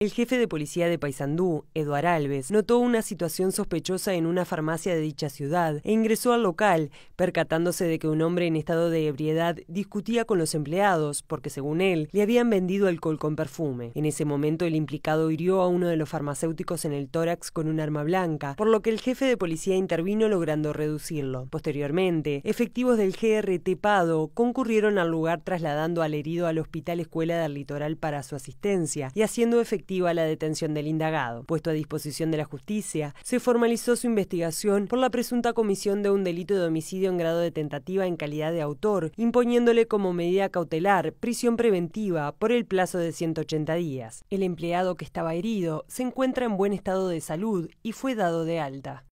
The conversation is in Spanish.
El jefe de policía de Paysandú, Eduard Alves, notó una situación sospechosa en una farmacia de dicha ciudad e ingresó al local, percatándose de que un hombre en estado de ebriedad discutía con los empleados porque, según él, le habían vendido alcohol con perfume. En ese momento, el implicado hirió a uno de los farmacéuticos en el tórax con un arma blanca, por lo que el jefe de policía intervino logrando reducirlo. Posteriormente, efectivos del GRT Pado concurrieron al lugar trasladando al herido al Hospital Escuela del Litoral para su asistencia y haciendo efectivo la detención del indagado. Puesto a disposición de la justicia, se formalizó su investigación por la presunta comisión de un delito de homicidio en grado de tentativa en calidad de autor, imponiéndole como medida cautelar prisión preventiva por el plazo de 180 días. El empleado que estaba herido se encuentra en buen estado de salud y fue dado de alta.